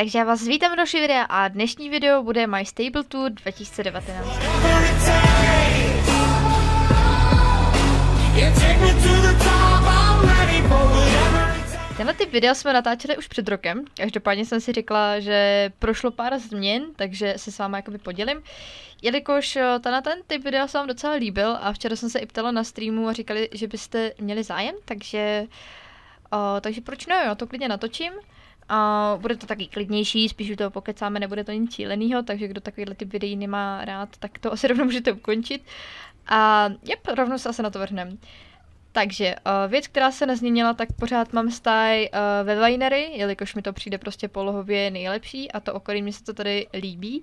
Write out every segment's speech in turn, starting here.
Takže já vás vítám do videa a dnešní video bude My Stable Tour 2019. Tenhle typ video jsme natáčeli už před rokem, každopádně jsem si řekla, že prošlo pár změn, takže se s váma jakoby podělím. Jelikož eh, ten, ten typ video se vám docela líbil a včera jsem se i ptala na streamu a říkali, že byste měli zájem, takže, o, eh, takže proč ne, já to klidně natočím. A bude to taky klidnější, spíš u toho pokecáme, nebude to nic šíleného, takže kdo takovýhle typ videí nemá rád, tak to asi rovnou můžete ukončit. A jep, rovnou se asi na to vrhneme. Takže eh, věc, která se nezměnila, tak pořád mám stáj eh, ve Vinery, jelikož mi to přijde prostě polohově nejlepší a to okolí mi se to tady líbí.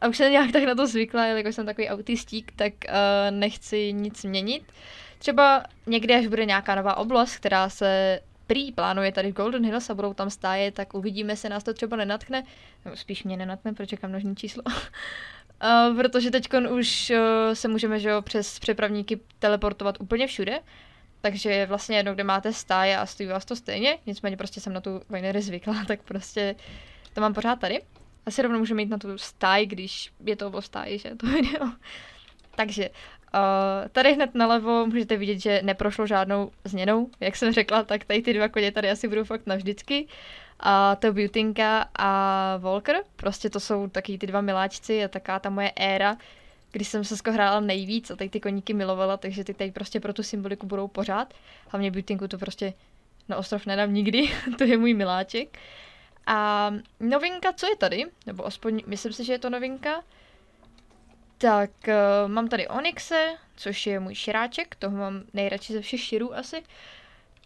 A už jsem nějak tak na to zvykla, jelikož jsem takový autistík, tak eh, nechci nic měnit. Třeba někdy, až bude nějaká nová oblast, která se prý plánuje tady v Golden Hills a budou tam stáje, tak uvidíme, se nás to třeba nenatkne. No, spíš mě nenatkne, protože čekám množní číslo. Uh, protože teď už uh, se můžeme že jo, přes přepravníky teleportovat úplně všude, takže je vlastně jedno, kde máte stáje a stojí vás to stejně, nicméně prostě jsem na tu vajnery zvykla, tak prostě to mám pořád tady. Asi rovnou můžeme jít na tu stáj, když je to o stáji, že to video. Takže Uh, tady hned nalevo můžete vidět, že neprošlo žádnou změnou, jak jsem řekla, tak tady ty dva koně tady asi budou fakt navždycky. A to Beautinka a Volker, prostě to jsou taky ty dva miláčci a taká ta moje éra, když jsem se skohrála nejvíc a tady ty koníky milovala, takže ty tady prostě pro tu symboliku budou pořád. Hlavně Beautinku to prostě na ostrov nedám nikdy, to je můj miláček. A novinka, co je tady, nebo aspoň myslím si, že je to novinka, tak, uh, mám tady Onyxe, což je můj širáček, toho mám nejradši ze všech širů asi.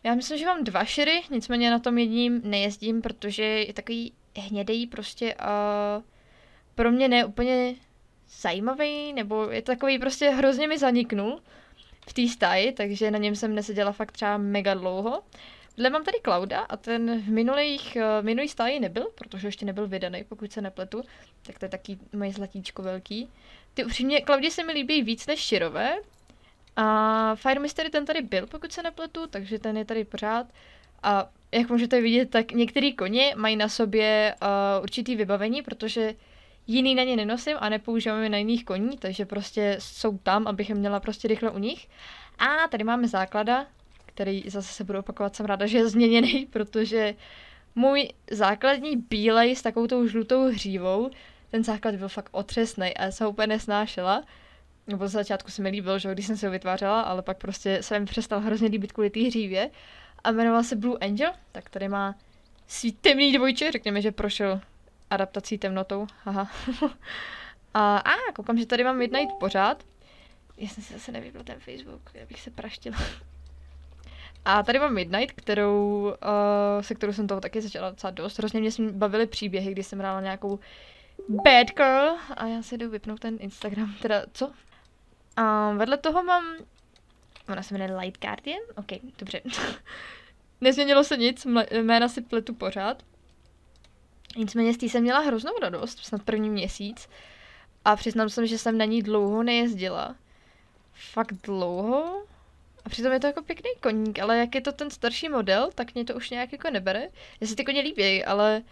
Já myslím, že mám dva širy, nicméně na tom jedním nejezdím, protože je takový hnědej prostě a pro mě ne úplně zajímavý, nebo je takový prostě hrozně mi zaniknul v té stáji, takže na něm jsem neseděla fakt třeba mega dlouho. Dle mám tady Klauda a ten v minulých, eh, minulý stáji nebyl, protože ještě nebyl vydaný, pokud se nepletu. Tak to je taky moje zlatíčko velký. Ty upřímně, Klaudě se mi líbí víc než Širové. A Fire Mystery ten tady byl, pokud se nepletu, takže ten je tady pořád. A jak můžete vidět, tak některý koně mají na sobě uh, určitý vybavení, protože jiný na ně nenosím a nepoužívám je na jiných koní, takže prostě jsou tam, abych je měla prostě rychle u nich. A tady máme základa, který zase se budu opakovat, jsem ráda, že je změněný, protože můj základní bílej s takovou tou žlutou hřívou, ten základ byl fakt otřesný a já jsem ho úplně nesnášela. Nebo z začátku se mi líbil, že když jsem se ho vytvářela, ale pak prostě se mi přestal hrozně líbit kvůli té hřívě. A jmenoval se Blue Angel, tak tady má svý temný dvojče, řekněme, že prošel adaptací temnotou, haha. a, a koukám, že tady mám Midnight pořád. Já jsem si zase nevybral ten Facebook, já bych se praštila. A tady mám Midnight, kterou, uh, se kterou jsem toho taky začala docela dost. Hrozně mě bavily příběhy, když jsem hrála nějakou bad girl a já si jdu vypnout ten Instagram, teda co? A vedle toho mám, ona se jmenuje Light Guardian, ok, dobře. Nezměnilo se nic, jména si pletu pořád. Nicméně z tý jsem měla hroznou radost, snad první měsíc. A přiznám se, že jsem na ní dlouho nejezdila. Fakt dlouho. A přitom je to jako pěkný koník, ale jak je to ten starší model, tak mě to už nějak jako nebere. Já se ty koně líbí, ale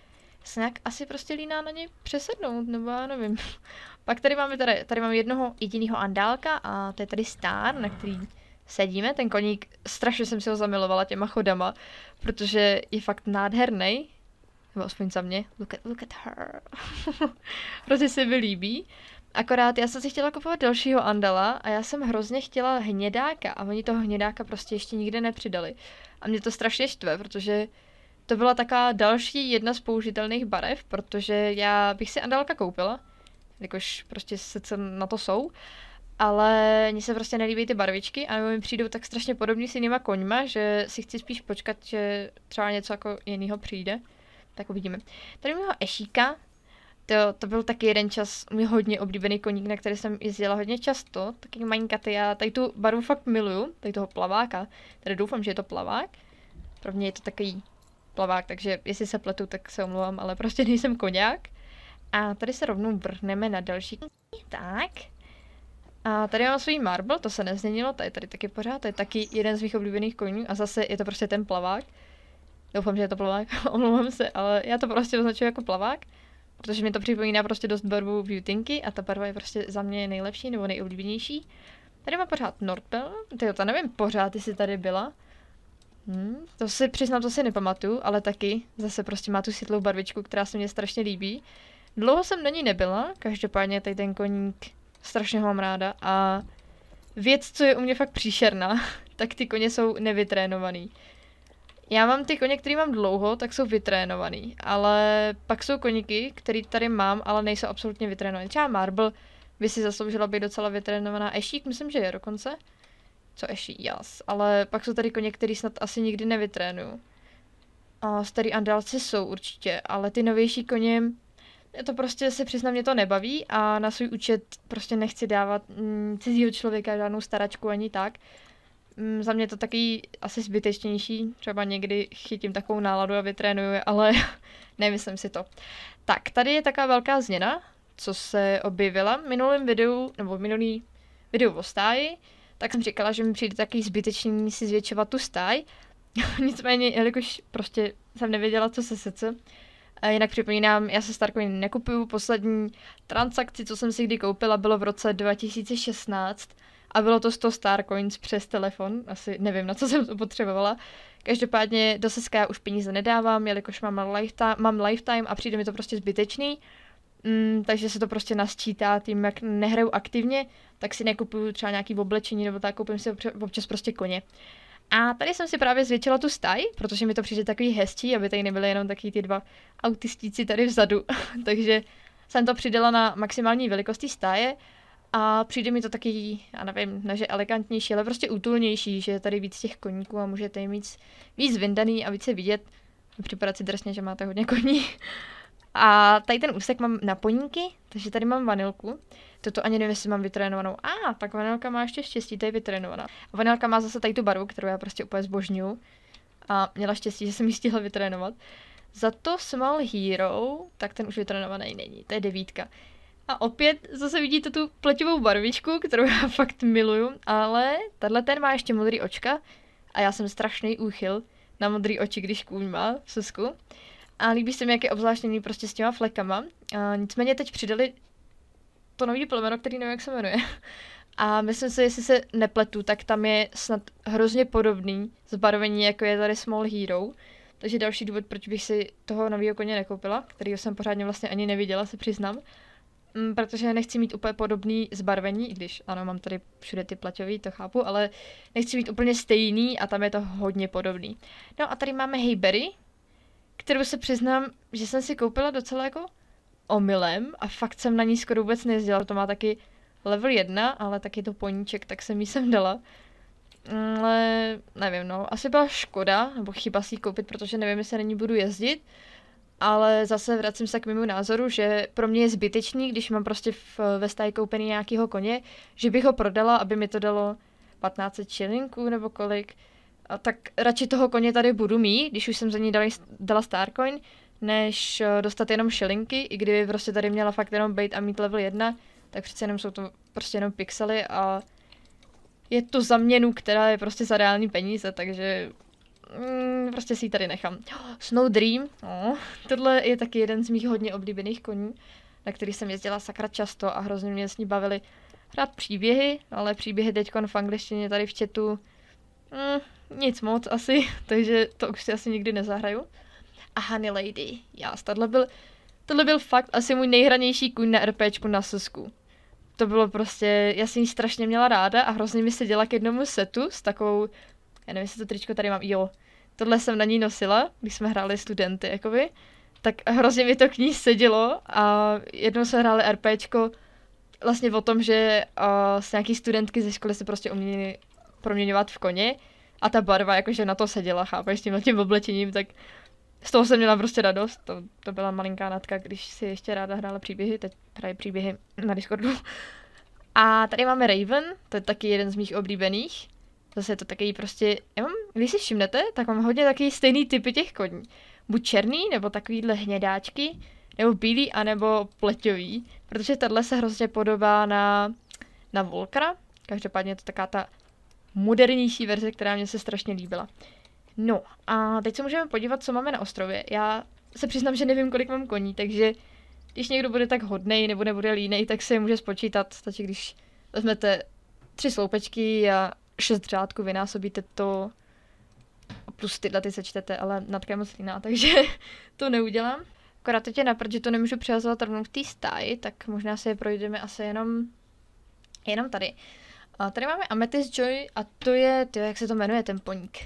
se nějak asi prostě líná na ně přesednout, nebo já nevím. Pak tady máme tady, tady máme jednoho jediného andálka a to je tady star, na který sedíme. Ten koník, strašně jsem si ho zamilovala těma chodama, protože je fakt nádherný. Nebo aspoň za mě. Look at, look at her. prostě se mi líbí. Akorát já jsem si chtěla kupovat dalšího andala a já jsem hrozně chtěla hnědáka a oni toho hnědáka prostě ještě nikde nepřidali. A mě to strašně štve, protože to byla taková další jedna z použitelných barev, protože já bych si andalka koupila, jakož prostě sice na to jsou, ale mně se prostě nelíbí ty barvičky, a mi přijdou tak strašně podobný s jinýma koňma, že si chci spíš počkat, že třeba něco jako jiného přijde. Tak uvidíme. Tady ho Ešíka, to, to byl taky jeden čas můj hodně oblíbený koník, na který jsem jezdila hodně často, taky maňkatý. Já tady tu barvu fakt miluju, tady toho plaváka, tady doufám, že je to plavák. Pro mě je to takový plavák, takže jestli se pletu, tak se omlouvám, ale prostě nejsem koněk. A tady se rovnou vrhneme na další Tak. A tady mám svůj marble, to se nezměnilo, tady tady taky pořád, to je taky jeden z mých oblíbených koní a zase je to prostě ten plavák. Doufám, že je to plavák, omlouvám se, ale já to prostě označuji jako plavák protože mi to připomíná prostě dost barvu Beautinky a ta barva je prostě za mě nejlepší nebo nejoblíbenější. Tady má pořád Nordbell, ty to ta nevím pořád, jestli tady byla. Hmm, to si přiznám, to si nepamatuju, ale taky zase prostě má tu světlou barvičku, která se mě strašně líbí. Dlouho jsem na ní nebyla, každopádně tady ten koník strašně ho mám ráda a věc, co je u mě fakt příšerná, tak ty koně jsou nevytrénovaný. Já mám ty koně, které mám dlouho, tak jsou vytrénovaný, ale pak jsou koníky, který tady mám, ale nejsou absolutně vytrénovaný. Třeba Marble by si zasloužila být docela vytrénovaná. Ešík myslím, že je dokonce. Co eší, jas. Ale pak jsou tady koně, který snad asi nikdy nevytrénuju. A starý andalci jsou určitě, ale ty novější koně, to prostě se přiznám, mě to nebaví a na svůj účet prostě nechci dávat mm, cizího člověka žádnou staračku ani tak. Mm, za mě to taky asi zbytečnější, třeba někdy chytím takovou náladu a vytrénuju, ale nemyslím si to. Tak, tady je taková velká změna, co se objevila v minulém videu, nebo minulý videu o stáji, tak jsem říkala, že mi přijde taky zbytečný si zvětšovat tu stáj. Nicméně, jelikož prostě jsem nevěděla, co se sece, Jinak připomínám, já se Starcoin nekupuju. Poslední transakci, co jsem si kdy koupila, bylo v roce 2016 a bylo to 100 Starcoins přes telefon, asi nevím, na co jsem to potřebovala. Každopádně do Seska už peníze nedávám, jelikož mám, lifetime, mám lifetime a přijde mi to prostě zbytečný, mm, takže se to prostě nasčítá tím, jak nehraju aktivně, tak si nekupuju třeba nějaký oblečení nebo tak, koupím si občas prostě koně. A tady jsem si právě zvětšila tu staj, protože mi to přijde takový hezčí, aby tady nebyly jenom taky ty dva autistíci tady vzadu. takže jsem to přidala na maximální velikosti stáje a přijde mi to taky, já nevím, že elegantnější, ale prostě útulnější, že je tady víc těch koníků a můžete je mít víc vyndaný a více vidět. Připadat si drsně, že máte hodně koní. A tady ten úsek mám na poníky, takže tady mám vanilku. Toto ani nevím, jestli mám vytrénovanou. A, ah, tak vanilka má ještě štěstí, to je vytrénovaná. vanilka má zase tady tu barvu, kterou já prostě úplně zbožňuju. A měla štěstí, že jsem ji stihla vytrénovat. Za to Small Hero, tak ten už vytrénovaný není, to je devítka. A opět zase vidíte tu pleťovou barvičku, kterou já fakt miluju, ale tenhle ten má ještě modrý očka a já jsem strašný úchyl na modrý oči, když kůň má v sesku. A líbí se mi, jak je obzvláštěný prostě s těma flekama. A nicméně teď přidali to nový plemeno, který nevím, jak se jmenuje. A myslím si, jestli se nepletu, tak tam je snad hrozně podobný zbarvení, jako je tady Small Hero. Takže další důvod, proč bych si toho nového koně nekoupila, kterýho jsem pořádně vlastně ani neviděla, se přiznám. Mm, protože nechci mít úplně podobný zbarvení, i když ano, mám tady všude ty plaťový, to chápu, ale nechci mít úplně stejný a tam je to hodně podobný. No a tady máme Heyberry, kterou se přiznám, že jsem si koupila docela jako omylem a fakt jsem na ní skoro vůbec nejezdila. To má taky level 1, ale taky to poníček, tak jsem jí sem dala. Mm, ale nevím, no, asi byla škoda, nebo chyba si ji koupit, protože nevím, jestli na ní budu jezdit ale zase vracím se k mému názoru, že pro mě je zbytečný, když mám prostě v, ve stáji koupený nějakýho koně, že bych ho prodala, aby mi to dalo 15 šilinků nebo kolik. A tak radši toho koně tady budu mít, když už jsem za ní dala, dala Starcoin, než eh, dostat jenom šilinky, i kdyby prostě tady měla fakt jenom být a mít level 1, tak přece jenom jsou to prostě jenom pixely a je to za měnu, která je prostě za reální peníze, takže mm, prostě si ji tady nechám. Snow Dream, no, tohle je taky jeden z mých hodně oblíbených koní, na který jsem jezdila sakra často a hrozně mě s ní bavili hrát příběhy, ale příběhy teď v angličtině tady v chatu mm, nic moc asi, takže to už si asi nikdy nezahraju. A Honey Lady, já, tohle byl, tohle byl fakt asi můj nejhranější kuň na RPčku na Sosku. to bylo prostě, já jsem ji strašně měla ráda a hrozně mi se děla k jednomu setu s takovou já nevím, jestli to tričko tady mám, jo, tohle jsem na ní nosila, když jsme hráli studenty, jakoby, tak hrozně mi to k ní sedělo a jednou jsme hráli RPčko vlastně o tom, že uh, s nějaký studentky ze školy se prostě uměly proměňovat v koně a ta barva jakože na to seděla, chápeš, tím, tím oblečením, tak z toho jsem měla prostě radost, to, to byla malinká natka, když si ještě ráda hrála příběhy, teď hraje příběhy na Discordu. A tady máme Raven, to je taky jeden z mých oblíbených. Zase je to takový prostě, já mám, když si všimnete, tak mám hodně takový stejný typy těch koní. Buď černý, nebo takovýhle hnědáčky, nebo bílý, anebo pleťový. Protože tahle se hrozně podobá na, na Volkra. Každopádně je to taká ta modernější verze, která mě se strašně líbila. No a teď se můžeme podívat, co máme na ostrově. Já se přiznám, že nevím, kolik mám koní, takže když někdo bude tak hodnej nebo nebude línej, tak se může spočítat, stačí když vezmete tři sloupečky a šest řádků vynásobíte to plus tyhle ty sečtete, ale natka je moc líná, takže to neudělám. Akorát teď je na že to nemůžu přihazovat rovnou v té stáji, tak možná si je projdeme asi jenom, jenom tady. A tady máme Amethyst Joy a to je, tyjo, jak se to jmenuje, ten poník.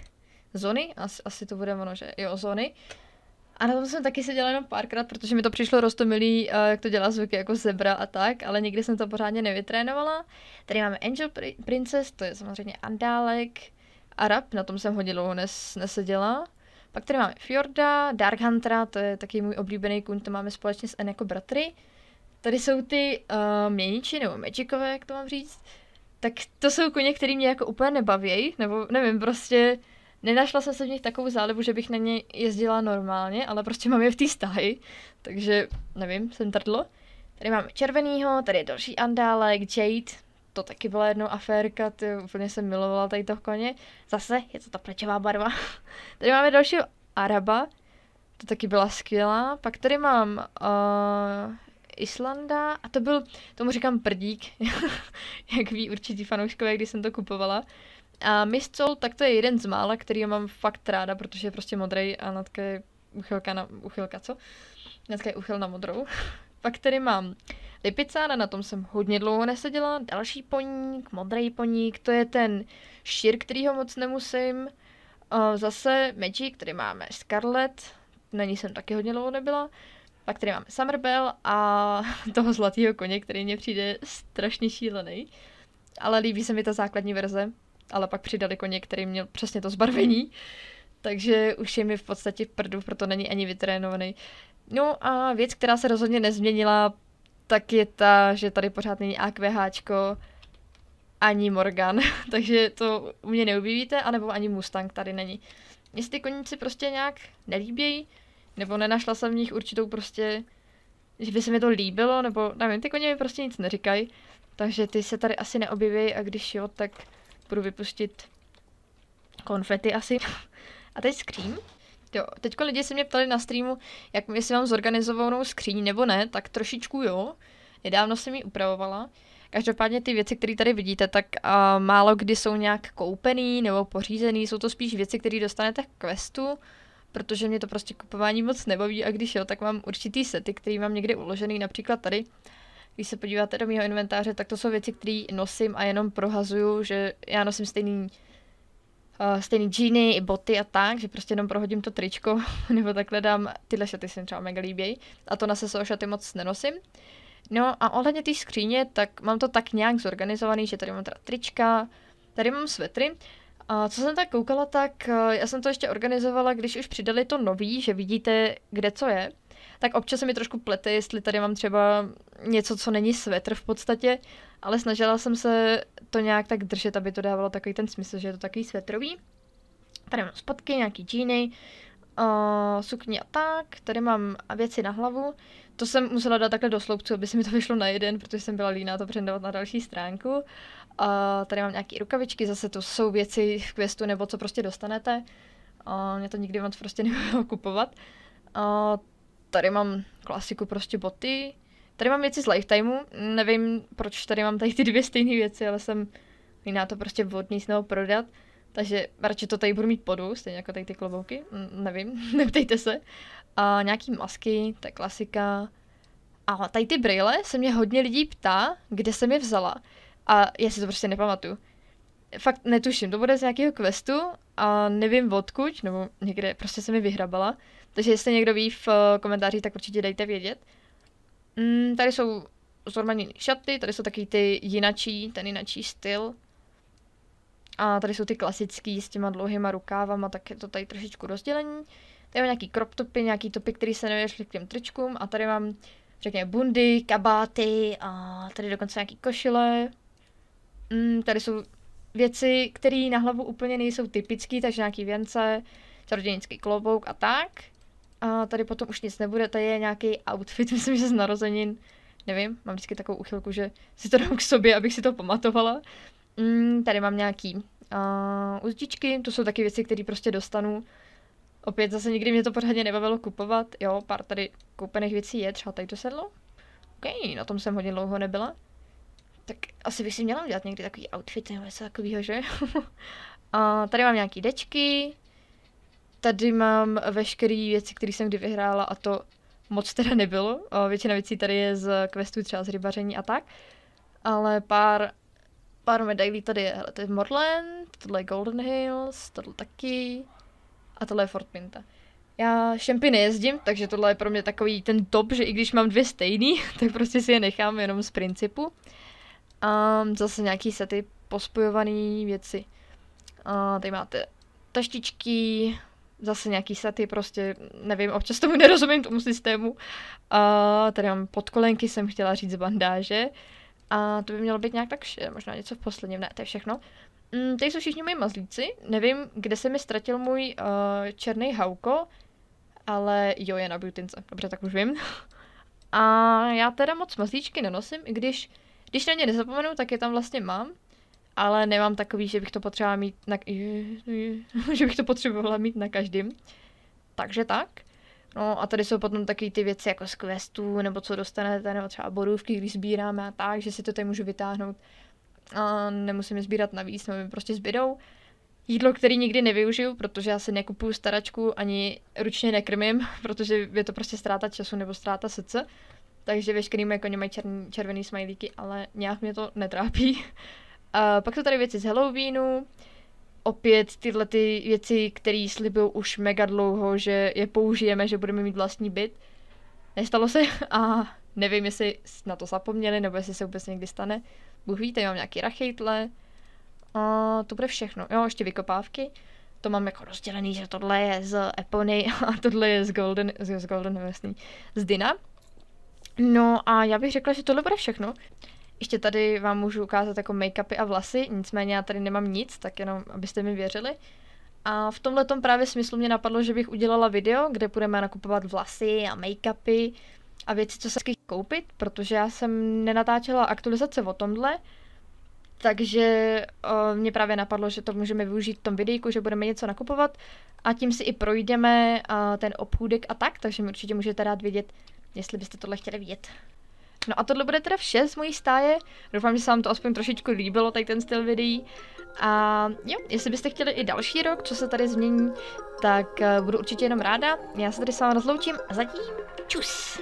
Zony? Asi, asi to bude ono, že jo, zony. Uh, a na tom jsem taky seděla jenom párkrát, protože mi to přišlo rostomilý, eh, jak to dělá zvuky jako zebra a tak, ale nikdy jsem to pořádně nevytrénovala. Tady máme Angel Princess, to je samozřejmě Andálek, Arab, na tom jsem hodně dlouho nes, neseděla. Pak tady máme Fjorda, Dark Huntera, to je taky můj oblíbený kůň, to máme společně s N jako bratry. Tady jsou ty uh, měniči, nebo magicové, jak to mám říct. Tak to jsou koně, které mě jako úplně nebaví, nebo nevím, prostě Nenašla jsem se v nich takovou zálibu, že bych na ně jezdila normálně, ale prostě mám je v té stáji, takže nevím, jsem trdlo. Tady mám červenýho, tady je další andálek, Jade, to taky byla jednou aférka, ty úplně jsem milovala tady toho koně. Zase je to ta plečová barva. tady máme dalšího Araba, to taky byla skvělá. Pak tady mám uh, Islanda a to byl, tomu říkám prdík, jak ví určitý fanouškové, když jsem to kupovala. A Soul, tak to je jeden z mála, který mám fakt ráda, protože je prostě modrý a Natka je uchylka na... Uchylka, co? Natka je uchyl na modrou. Pak tady mám Lipicána, na tom jsem hodně dlouho neseděla. Další poník, modrý poník, to je ten šír, kterýho moc nemusím. Zase Magic, který máme Scarlet, na ní jsem taky hodně dlouho nebyla. Pak tady máme Summerbell a toho zlatého koně, který mně přijde strašně šílený. Ale líbí se mi ta základní verze, ale pak přidali koně, který měl přesně to zbarvení, takže už je mi v podstatě v prdu, proto není ani vytrénovaný. No a věc, která se rozhodně nezměnila, tak je ta, že tady pořád není AQH ani Morgan, takže to u mě neubývíte, anebo ani Mustang tady není. Mně se ty koníci prostě nějak nelíbějí, nebo nenašla jsem v nich určitou prostě, že by se mi to líbilo, nebo nevím, ty koně mi prostě nic neříkají, takže ty se tady asi neobjeví a když jo, tak budu vypustit konfety asi. A teď skřín? Jo, teďko lidi se mě ptali na streamu, jak jestli mám zorganizovanou skříň nebo ne, tak trošičku jo. Nedávno jsem ji upravovala. Každopádně ty věci, které tady vidíte, tak uh, málo kdy jsou nějak koupený nebo pořízený, jsou to spíš věci, které dostanete k questu, protože mě to prostě kupování moc nebaví a když jo, tak mám určitý sety, který mám někde uložený, například tady. Když se podíváte do mého inventáře, tak to jsou věci, které nosím a jenom prohazuju, že já nosím stejný Uh, stejný džíny i boty a tak, že prostě jenom prohodím to tričko, nebo takhle dám, tyhle šaty se třeba mega líbějí a to na se šaty moc nenosím. No a ohledně té skříně, tak mám to tak nějak zorganizovaný, že tady mám teda trička, tady mám svetry. A co jsem tak koukala, tak eh, já jsem to ještě organizovala, když už přidali to nový, že vidíte, kde co je. Tak občas se mi trošku plete, jestli tady mám třeba něco, co není svetr v podstatě, ale snažila jsem se to nějak tak držet, aby to dávalo takový ten smysl, že je to takový svetrový. Tady mám spodky, nějaký džíny, uh, sukně a tak, tady mám věci na hlavu. To jsem musela dát takhle do sloupců, aby se mi to vyšlo na jeden, protože jsem byla líná to předávat na další stránku. Uh, tady mám nějaké rukavičky, zase to jsou věci v questu nebo co prostě dostanete. Uh, mě to nikdy moc prostě nebudu kupovat. Uh, tady mám klasiku prostě boty, Tady mám věci z Lifetimeu, nevím, proč tady mám tady ty dvě stejné věci, ale jsem jiná to prostě vodní snou prodat. Takže radši to tady budu mít podu, stejně jako tady ty klobouky, nevím, neptejte se. A nějaký masky, to je klasika. A tady ty brýle se mě hodně lidí ptá, kde jsem je vzala. A já si to prostě nepamatuju. Fakt netuším, to bude z nějakého questu a nevím odkud, nebo někde prostě se mi vyhrabala. Takže jestli někdo ví v eh, komentáři, tak určitě dejte vědět. Mm, tady jsou zormaněné šaty, tady jsou taky ty jinačí, ten jinačí styl. A tady jsou ty klasický s těma dlouhýma rukávama, tak je to tady trošičku rozdělení. Tady mám nějaký crop topy, nějaký topy, které se nevěšly k těm tričkům a tady mám, řekněme, bundy, kabáty a tady dokonce nějaký košile. Mm, tady jsou věci, které na hlavu úplně nejsou typické, takže nějaký věnce, čarodějnický klobouk a tak. A tady potom už nic nebude, tady je nějaký outfit, myslím, že z narozenin, nevím, mám vždycky takovou uchylku, že si to dám k sobě, abych si to pamatovala. Mm, tady mám nějaký uh, uzdičky, to jsou taky věci, které prostě dostanu. Opět zase nikdy mě to pořádně nebavilo kupovat, jo, pár tady koupených věcí je, třeba tady to sedlo. OK, na tom jsem hodně dlouho nebyla. Tak asi bych si měla udělat někdy takový outfit nebo něco takového, že? A tady mám nějaký dečky, Tady mám veškeré věci, které jsem kdy vyhrála a to moc teda nebylo. Většina věcí tady je z questů třeba z rybaření a tak. Ale pár, pár medailí tady je. Hele, to je Morland, tohle je Golden Hills, tohle taky a tohle je Fort Pinta. Já šempy nejezdím, takže tohle je pro mě takový ten top, že i když mám dvě stejný, tak prostě si je nechám jenom z principu. A zase nějaký sety pospojované věci. A tady máte taštičky, zase nějaký sety, prostě nevím, občas tomu nerozumím tomu systému. A tady mám podkolenky, jsem chtěla říct z bandáže. A to by mělo být nějak tak vše, možná něco v posledním, ne, to je všechno. Mm, tady jsou všichni moji mazlíci, nevím, kde se mi ztratil můj uh, černý hauko, ale jo, je na beautince, dobře, tak už vím. A já teda moc mazlíčky nenosím, i když, když na ně nezapomenu, tak je tam vlastně mám, ale nemám takový, že bych to potřebovala mít na, že bych to potřebovala mít na každém. Takže tak. No a tady jsou potom taky ty věci jako z questů, nebo co dostanete, nebo třeba borůvky, když sbíráme a tak, že si to tady můžu vytáhnout. A nemusím je sbírat navíc, nebo mi prostě zbydou. Jídlo, který nikdy nevyužiju, protože já si nekupuju staračku ani ručně nekrmím, protože je to prostě ztráta času nebo ztráta srdce. Takže veškerým jako mají červený smajlíky, ale nějak mě to netrápí. A pak jsou tady věci z Halloweenu, opět tyhle ty věci, které slibil už mega dlouho, že je použijeme, že budeme mít vlastní byt. Nestalo se a nevím, jestli na to zapomněli, nebo jestli se vůbec někdy stane. Bůh víte, mám nějaký rachejtle. A to bude všechno. Jo, ještě vykopávky. To mám jako rozdělený, že tohle je z Epony a tohle je z Golden, z, z Golden, no jasný, z Dina. No a já bych řekla, že tohle bude všechno. Ještě tady vám můžu ukázat jako make-upy a vlasy, nicméně já tady nemám nic, tak jenom abyste mi věřili. A v tomhle právě smyslu mě napadlo, že bych udělala video, kde budeme nakupovat vlasy a make-upy a věci, co se chci koupit, protože já jsem nenatáčela aktualizace o tomhle, takže o, eh, mě právě napadlo, že to můžeme využít v tom videjku, že budeme něco nakupovat a tím si i projdeme a, eh, ten obchůdek a tak, takže mi určitě můžete rád vědět, jestli byste tohle chtěli vidět. No a tohle bude teda vše z mojí stáje. Doufám, že se vám to aspoň trošičku líbilo, tak ten styl videí. A jo, jestli byste chtěli i další rok, co se tady změní, tak eh, budu určitě jenom ráda. Já se tady s vámi rozloučím a zatím čus!